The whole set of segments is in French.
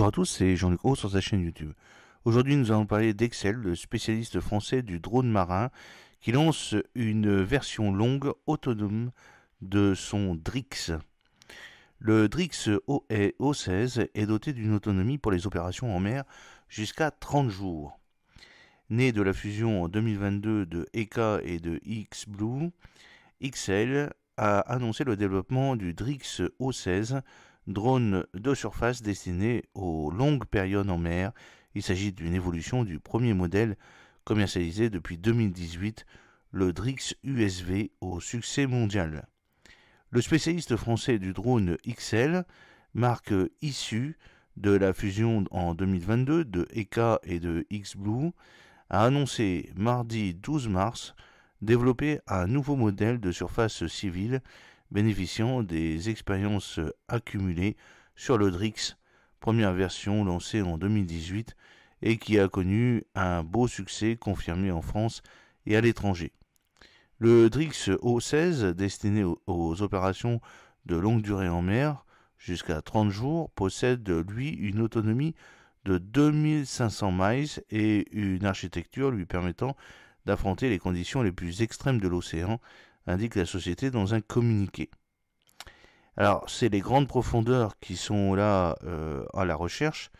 Bonjour à tous, c'est Jean-Luc Haut sur sa chaîne YouTube. Aujourd'hui, nous allons parler d'Excel, le spécialiste français du drone marin, qui lance une version longue autonome de son Drix. Le Drix O16 e est doté d'une autonomie pour les opérations en mer jusqu'à 30 jours. Né de la fusion en 2022 de EK et de XBlue, Excel a annoncé le développement du Drix O16 drone de surface destiné aux longues périodes en mer. Il s'agit d'une évolution du premier modèle commercialisé depuis 2018, le Drix USV, au succès mondial. Le spécialiste français du drone XL, marque issue de la fusion en 2022 de EK et de XBlue, a annoncé mardi 12 mars développer un nouveau modèle de surface civile bénéficiant des expériences accumulées sur le Drix, première version lancée en 2018 et qui a connu un beau succès confirmé en France et à l'étranger. Le Drix O16, destiné aux opérations de longue durée en mer, jusqu'à 30 jours, possède lui une autonomie de 2500 miles et une architecture lui permettant d'affronter les conditions les plus extrêmes de l'océan indique la société dans un communiqué. Alors, c'est les grandes profondeurs qui sont là euh, à la recherche.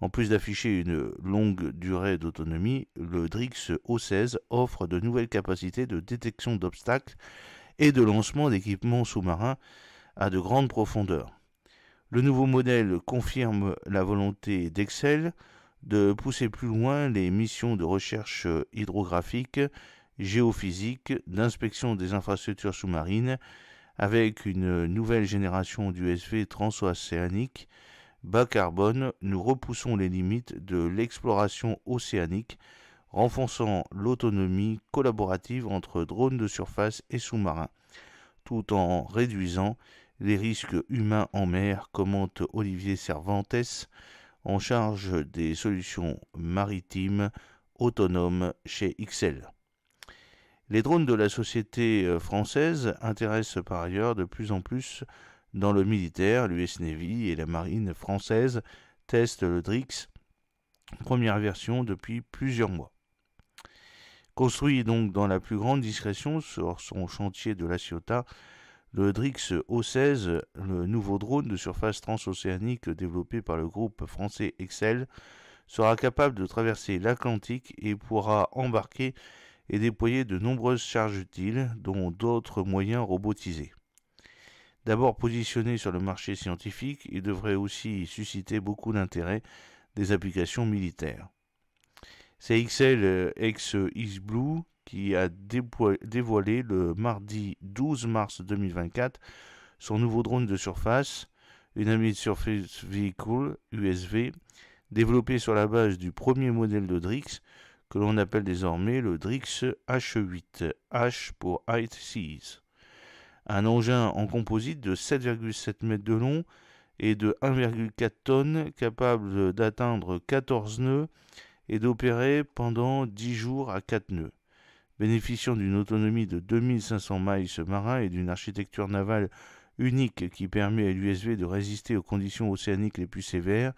En plus d'afficher une longue durée d'autonomie, le DRIX O16 offre de nouvelles capacités de détection d'obstacles et de lancement d'équipements sous-marins à de grandes profondeurs. Le nouveau modèle confirme la volonté d'Excel de pousser plus loin les missions de recherche euh, hydrographique géophysique, d'inspection des infrastructures sous-marines, avec une nouvelle génération d'USV transocéanique bas carbone, nous repoussons les limites de l'exploration océanique, renforçant l'autonomie collaborative entre drones de surface et sous-marins, tout en réduisant les risques humains en mer, commente Olivier Cervantes, en charge des solutions maritimes autonomes chez XL. Les drones de la société euh, française intéressent par ailleurs de plus en plus dans le militaire. L'US Navy et la marine française testent le Drix, première version depuis plusieurs mois. Construit donc dans la plus grande discrétion sur son chantier de la Ciotat, le Drix O16, le nouveau drone de surface transocéanique développé par le groupe français Excel, sera capable de traverser l'Atlantique et pourra embarquer et déployer de nombreuses charges utiles, dont d'autres moyens robotisés. D'abord positionné sur le marché scientifique, il devrait aussi susciter beaucoup d'intérêt des applications militaires. C'est XL ex Blue qui a dévoilé le mardi 12 mars 2024 son nouveau drone de surface, Unamid Surface Vehicle USV, développé sur la base du premier modèle de Drix que l'on appelle désormais le Drix H8, H pour Height Seas. Un engin en composite de 7,7 mètres de long et de 1,4 tonnes, capable d'atteindre 14 nœuds et d'opérer pendant 10 jours à 4 nœuds. Bénéficiant d'une autonomie de 2500 miles marins et d'une architecture navale unique qui permet à l'USV de résister aux conditions océaniques les plus sévères,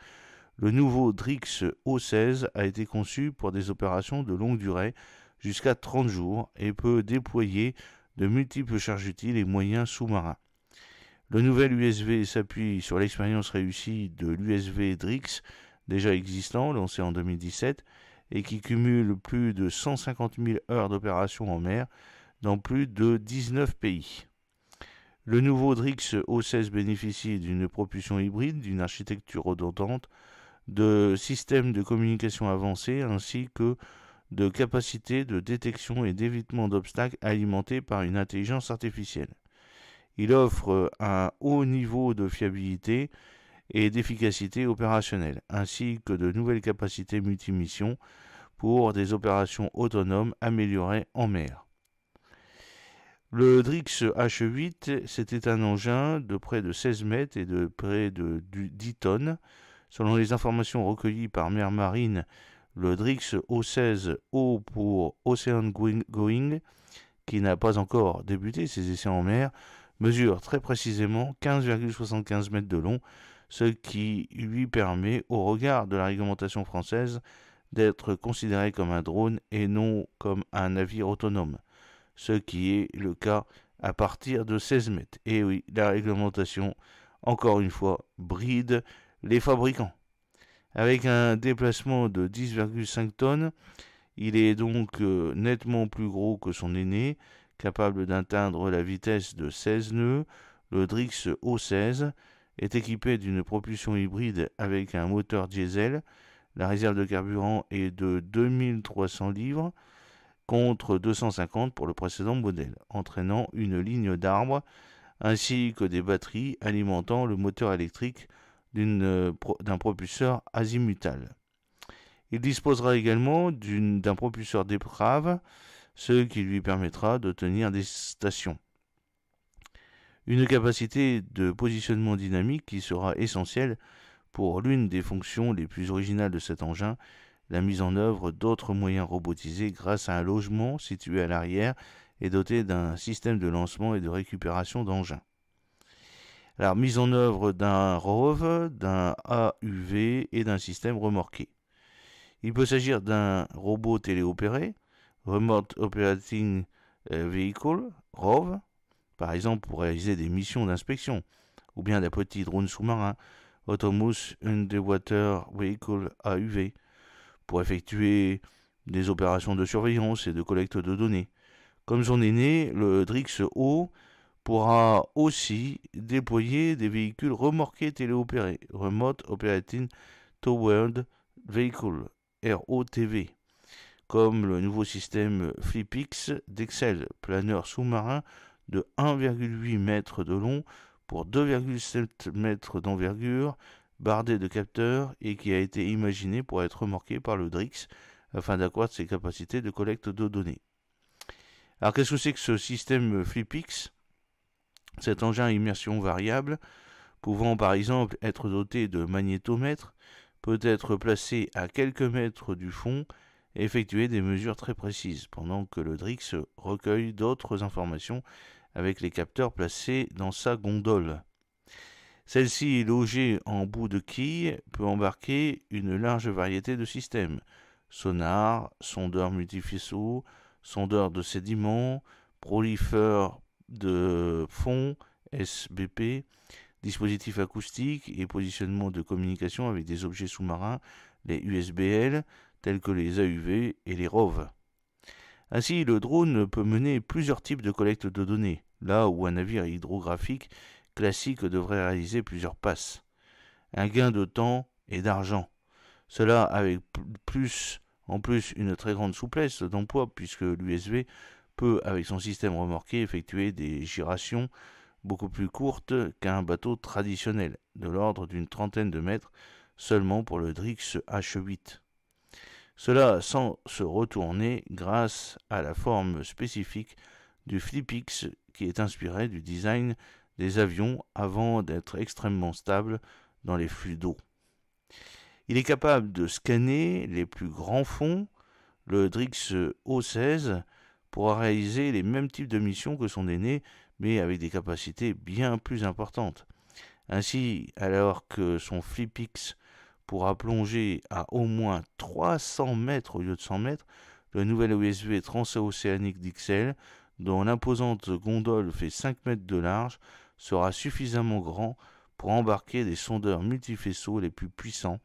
le nouveau Drix O16 a été conçu pour des opérations de longue durée, jusqu'à 30 jours, et peut déployer de multiples charges utiles et moyens sous-marins. Le nouvel USV s'appuie sur l'expérience réussie de l'USV Drix, déjà existant, lancé en 2017, et qui cumule plus de 150 000 heures d'opération en mer dans plus de 19 pays. Le nouveau Drix O16 bénéficie d'une propulsion hybride, d'une architecture redondante, de systèmes de communication avancés ainsi que de capacités de détection et d'évitement d'obstacles alimentés par une intelligence artificielle. Il offre un haut niveau de fiabilité et d'efficacité opérationnelle, ainsi que de nouvelles capacités multimissions pour des opérations autonomes améliorées en mer. Le Drix H8, c'était un engin de près de 16 mètres et de près de 10 tonnes Selon les informations recueillies par Mère Marine, le Drix O16 O pour Ocean Going, qui n'a pas encore débuté ses essais en mer, mesure très précisément 15,75 mètres de long, ce qui lui permet, au regard de la réglementation française, d'être considéré comme un drone et non comme un navire autonome, ce qui est le cas à partir de 16 mètres. Et oui, la réglementation, encore une fois, bride les fabricants. Avec un déplacement de 10,5 tonnes, il est donc euh, nettement plus gros que son aîné, capable d'atteindre la vitesse de 16 nœuds. Le Drix O16 est équipé d'une propulsion hybride avec un moteur diesel. La réserve de carburant est de 2300 livres contre 250 pour le précédent modèle, entraînant une ligne d'arbres ainsi que des batteries alimentant le moteur électrique euh, d'un propulseur azimutal. Il disposera également d'un propulseur d'épreuve, ce qui lui permettra de tenir des stations. Une capacité de positionnement dynamique qui sera essentielle pour l'une des fonctions les plus originales de cet engin, la mise en œuvre d'autres moyens robotisés grâce à un logement situé à l'arrière et doté d'un système de lancement et de récupération d'engins. Alors, mise en œuvre d'un ROV, d'un AUV et d'un système remorqué. Il peut s'agir d'un robot téléopéré, Remote Operating euh, Vehicle, ROV, par exemple pour réaliser des missions d'inspection, ou bien d'un petit drone sous-marin, Autonomous Underwater Vehicle AUV, pour effectuer des opérations de surveillance et de collecte de données. Comme son aîné, le DRIX-O pourra aussi déployer des véhicules remorqués téléopérés, Remote Operating World Vehicle, ROTV, comme le nouveau système Flipix d'Excel, planeur sous-marin de 1,8 m de long pour 2,7 m d'envergure, bardé de capteurs et qui a été imaginé pour être remorqué par le DRIX afin d'accroître ses capacités de collecte de données. Alors qu'est-ce que c'est que ce système Flipix cet engin à immersion variable, pouvant par exemple être doté de magnétomètres, peut être placé à quelques mètres du fond et effectuer des mesures très précises, pendant que le Drix recueille d'autres informations avec les capteurs placés dans sa gondole. Celle-ci, logée en bout de quille, peut embarquer une large variété de systèmes sonar, sondeurs multifaisceaux, sondeurs de sédiments, prolifères de fonds SBP, dispositifs acoustiques et positionnement de communication avec des objets sous-marins, les USBL, tels que les AUV et les ROV. Ainsi, le drone peut mener plusieurs types de collecte de données, là où un navire hydrographique classique devrait réaliser plusieurs passes. Un gain de temps et d'argent. Cela avec plus, en plus une très grande souplesse d'emploi puisque l'USV peut, avec son système remorqué, effectuer des girations beaucoup plus courtes qu'un bateau traditionnel, de l'ordre d'une trentaine de mètres seulement pour le Drix H8. Cela sans se retourner grâce à la forme spécifique du Flipix qui est inspiré du design des avions avant d'être extrêmement stable dans les flux d'eau. Il est capable de scanner les plus grands fonds. Le Drix O16 pourra réaliser les mêmes types de missions que son aîné, mais avec des capacités bien plus importantes. Ainsi, alors que son Flipix pourra plonger à au moins 300 mètres au lieu de 100 mètres, le nouvel OSV océanique Dixel, dont l'imposante gondole fait 5 mètres de large, sera suffisamment grand pour embarquer des sondeurs multifaisceaux les plus puissants,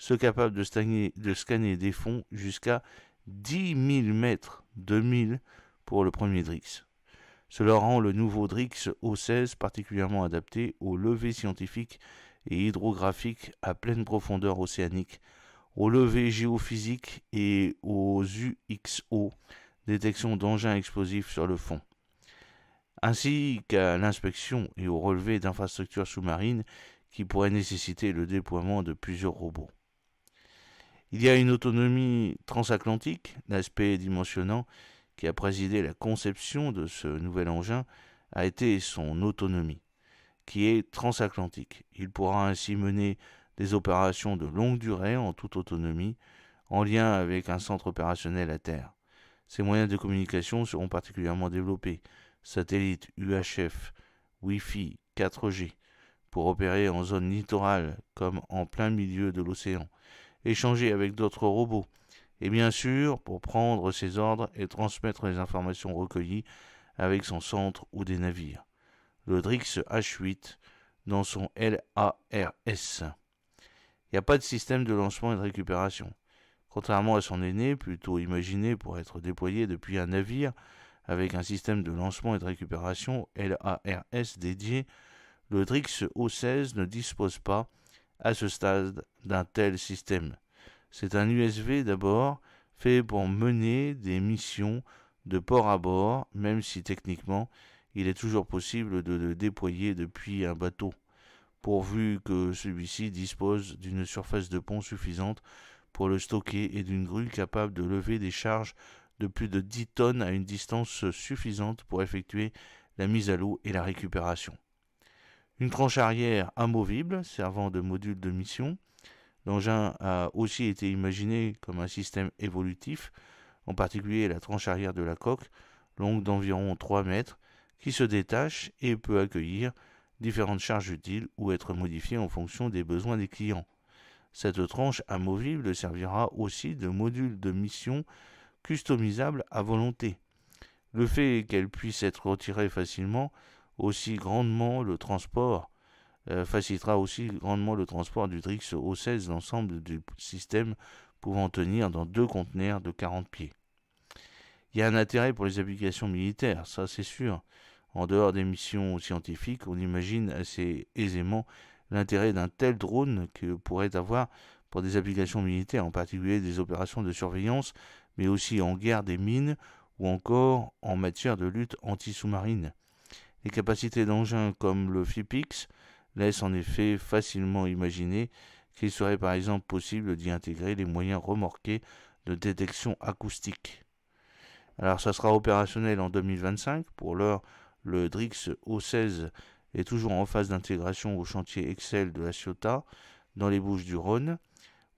ceux capables de scanner des fonds jusqu'à 10 000 mètres de pour le premier Drix. Cela rend le nouveau Drix O16 particulièrement adapté aux levées scientifiques et hydrographiques à pleine profondeur océanique, aux levées géophysiques et aux UXO, détection d'engins explosifs sur le fond, ainsi qu'à l'inspection et au relevé d'infrastructures sous-marines qui pourraient nécessiter le déploiement de plusieurs robots. Il y a une autonomie transatlantique, l'aspect dimensionnant qui a présidé la conception de ce nouvel engin a été son autonomie, qui est transatlantique. Il pourra ainsi mener des opérations de longue durée en toute autonomie, en lien avec un centre opérationnel à terre. Ses moyens de communication seront particulièrement développés, satellites UHF, Wi-Fi, 4G, pour opérer en zone littorale comme en plein milieu de l'océan échanger avec d'autres robots, et bien sûr pour prendre ses ordres et transmettre les informations recueillies avec son centre ou des navires. Le Drix H8 dans son LARS. Il n'y a pas de système de lancement et de récupération. Contrairement à son aîné, plutôt imaginé pour être déployé depuis un navire avec un système de lancement et de récupération LARS dédié, le Drix O16 ne dispose pas à ce stade d'un tel système. C'est un USV d'abord fait pour mener des missions de port à bord, même si techniquement il est toujours possible de le déployer depuis un bateau, pourvu que celui-ci dispose d'une surface de pont suffisante pour le stocker et d'une grue capable de lever des charges de plus de 10 tonnes à une distance suffisante pour effectuer la mise à l'eau et la récupération. Une tranche arrière amovible servant de module de mission. L'engin a aussi été imaginé comme un système évolutif, en particulier la tranche arrière de la coque, longue d'environ 3 mètres, qui se détache et peut accueillir différentes charges utiles ou être modifiée en fonction des besoins des clients. Cette tranche amovible servira aussi de module de mission customisable à volonté. Le fait qu'elle puisse être retirée facilement aussi grandement le transport euh, facilitera aussi grandement le transport du Drix O16 l'ensemble du système pouvant tenir dans deux conteneurs de 40 pieds. Il y a un intérêt pour les applications militaires, ça c'est sûr. En dehors des missions scientifiques, on imagine assez aisément l'intérêt d'un tel drone que pourrait avoir pour des applications militaires, en particulier des opérations de surveillance, mais aussi en guerre des mines ou encore en matière de lutte anti-sous-marine. Les capacités d'engins comme le FIPX laissent en effet facilement imaginer qu'il serait par exemple possible d'y intégrer les moyens remorqués de détection acoustique. Alors ça sera opérationnel en 2025. Pour l'heure, le DRIX O16 est toujours en phase d'intégration au chantier Excel de la Ciotat dans les Bouches du Rhône,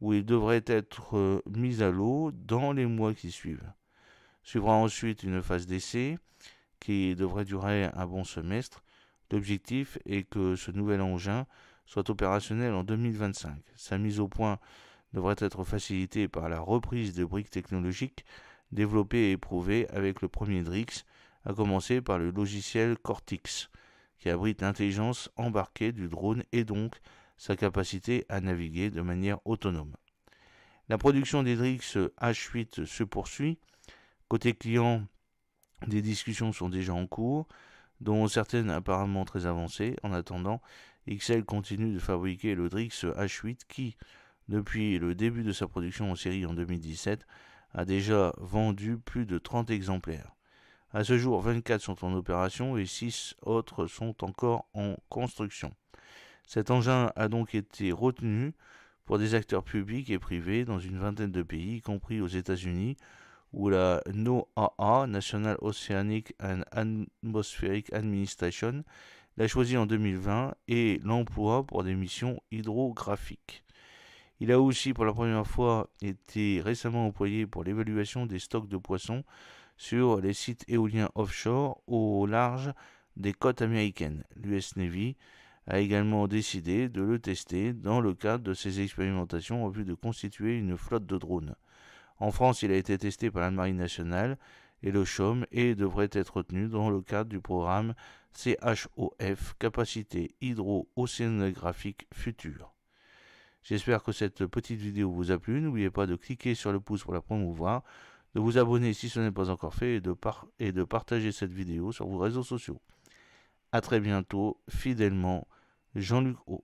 où il devrait être euh, mis à l'eau dans les mois qui suivent. Suivra ensuite une phase d'essai qui devrait durer un bon semestre. L'objectif est que ce nouvel engin soit opérationnel en 2025. Sa mise au point devrait être facilitée par la reprise de briques technologiques développées et éprouvées avec le premier DRIX, à commencer par le logiciel Cortex, qui abrite l'intelligence embarquée du drone et donc sa capacité à naviguer de manière autonome. La production des DRIX H8 se poursuit. Côté client, des discussions sont déjà en cours, dont certaines apparemment très avancées. En attendant, XL continue de fabriquer le Drix H8 qui, depuis le début de sa production en série en 2017, a déjà vendu plus de 30 exemplaires. À ce jour, 24 sont en opération et 6 autres sont encore en construction. Cet engin a donc été retenu pour des acteurs publics et privés dans une vingtaine de pays, y compris aux États-Unis, où la NOAA, National Oceanic and Atmospheric Administration, l'a choisi en 2020 et l'emploie pour des missions hydrographiques. Il a aussi pour la première fois été récemment employé pour l'évaluation des stocks de poissons sur les sites éoliens offshore au large des côtes américaines. L'US Navy a également décidé de le tester dans le cadre de ses expérimentations en vue de constituer une flotte de drones. En France, il a été testé par la Marine nationale et le CHOM et devrait être retenu dans le cadre du programme CHOF, Capacité hydro-océanographique future. J'espère que cette petite vidéo vous a plu. N'oubliez pas de cliquer sur le pouce pour la promouvoir, de vous abonner si ce n'est pas encore fait et de, et de partager cette vidéo sur vos réseaux sociaux. A très bientôt, fidèlement, Jean-Luc O.